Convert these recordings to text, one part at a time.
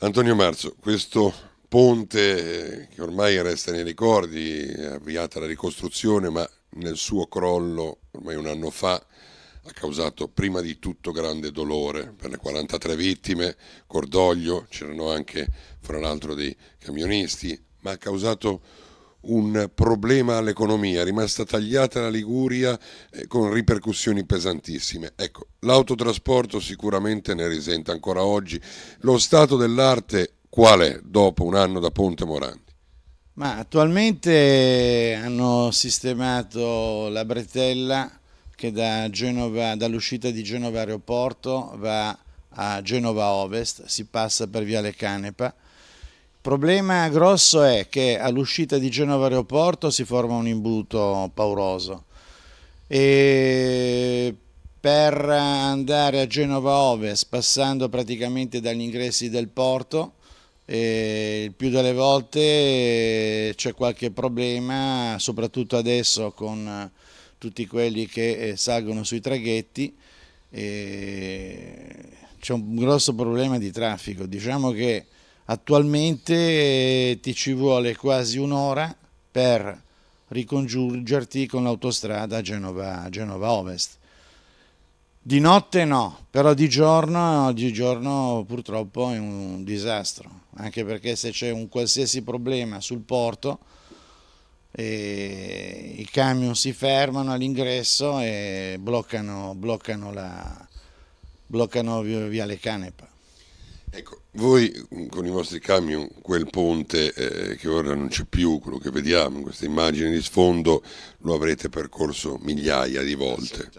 Antonio Marzo, questo ponte eh, che ormai resta nei ricordi, è avviata la ricostruzione, ma nel suo crollo ormai un anno fa ha causato prima di tutto grande dolore per le 43 vittime, cordoglio, c'erano anche fra l'altro dei camionisti, ma ha causato un problema all'economia, è rimasta tagliata la Liguria eh, con ripercussioni pesantissime. Ecco, l'autotrasporto sicuramente ne risente ancora oggi. Lo stato dell'arte qual è dopo un anno da Ponte Morandi? Ma attualmente hanno sistemato la bretella che da dall'uscita di Genova Aeroporto va a Genova Ovest, si passa per Viale Canepa, problema grosso è che all'uscita di Genova Aeroporto si forma un imbuto pauroso e per andare a Genova Ovest passando praticamente dagli ingressi del porto il più delle volte eh, c'è qualche problema soprattutto adesso con eh, tutti quelli che eh, salgono sui traghetti c'è un grosso problema di traffico diciamo che Attualmente eh, ti ci vuole quasi un'ora per ricongiungerti con l'autostrada Genova, Genova Ovest. Di notte no, però di giorno, di giorno, purtroppo è un disastro, anche perché se c'è un qualsiasi problema sul porto, eh, i camion si fermano all'ingresso e bloccano, bloccano, la, bloccano via le canepa. Ecco, voi mm, con i vostri camion quel ponte eh, che ora non c'è più, quello che vediamo in questa immagine di sfondo, lo avrete percorso migliaia di volte.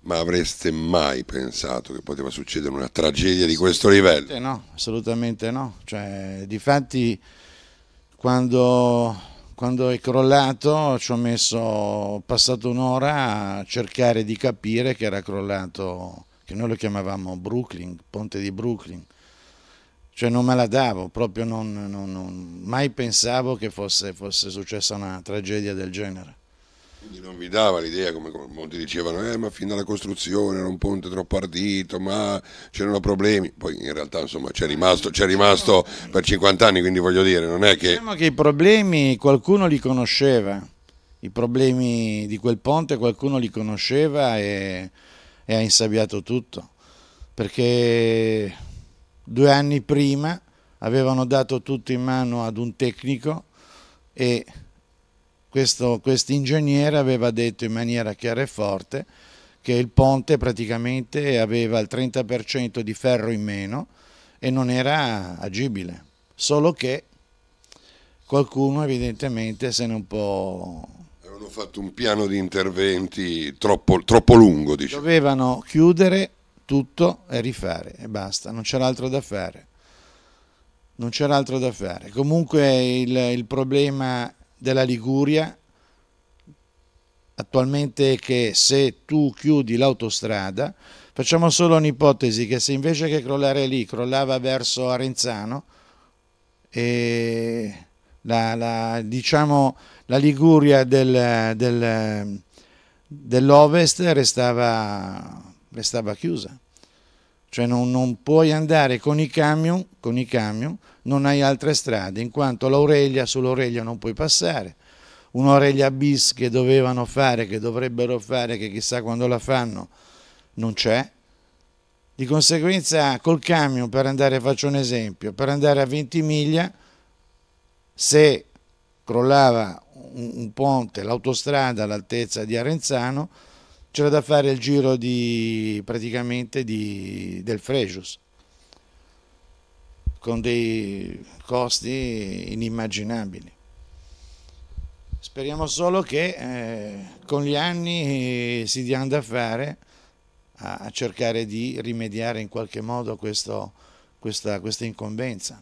Ma avreste mai pensato che poteva succedere una tragedia di questo livello? No, assolutamente no. Cioè, difatti, quando, quando è crollato ci ho messo, passato un'ora a cercare di capire che era crollato, che noi lo chiamavamo Brooklyn, ponte di Brooklyn cioè non me la davo, proprio non, non, non mai pensavo che fosse, fosse, successa una tragedia del genere. Quindi non vi dava l'idea, come, molti dicevano, eh, ma fin dalla costruzione era un ponte troppo ardito, ma c'erano problemi. Poi in realtà insomma c'è rimasto, rimasto, per 50 anni, quindi voglio dire, non è che... Diciamo che i problemi qualcuno li conosceva, i problemi di quel ponte qualcuno li conosceva e, e ha insabbiato tutto, perché Due anni prima avevano dato tutto in mano ad un tecnico e questo ingegnere aveva detto in maniera chiara e forte che il ponte praticamente aveva il 30% di ferro in meno e non era agibile, solo che qualcuno evidentemente se ne un po'... Avevano fatto un piano di interventi troppo, troppo lungo, diciamo. Dovevano chiudere tutto e rifare e basta, non c'era altro da fare. Non c'era altro da fare. Comunque il, il problema della Liguria attualmente è che se tu chiudi l'autostrada, facciamo solo un'ipotesi che se invece che crollare lì crollava verso Arenzano, e la, la, diciamo, la Liguria del, del, dell'ovest restava restava chiusa. Cioè non, non puoi andare con i, camion, con i camion, non hai altre strade, in quanto l'Aurelia sull'Aurelia non puoi passare. Un'Aurelia bis che dovevano fare, che dovrebbero fare, che chissà quando la fanno, non c'è. Di conseguenza col camion, per andare, faccio un esempio, per andare a 20 miglia, se crollava un, ponte, l'autostrada all'altezza di Arenzano, c'era da fare il giro di, praticamente di, del Frejus con dei costi inimmaginabili. Speriamo solo che eh, con gli anni eh, si diano da fare a, a cercare di rimediare in qualche modo questo, questa, questa incombenza.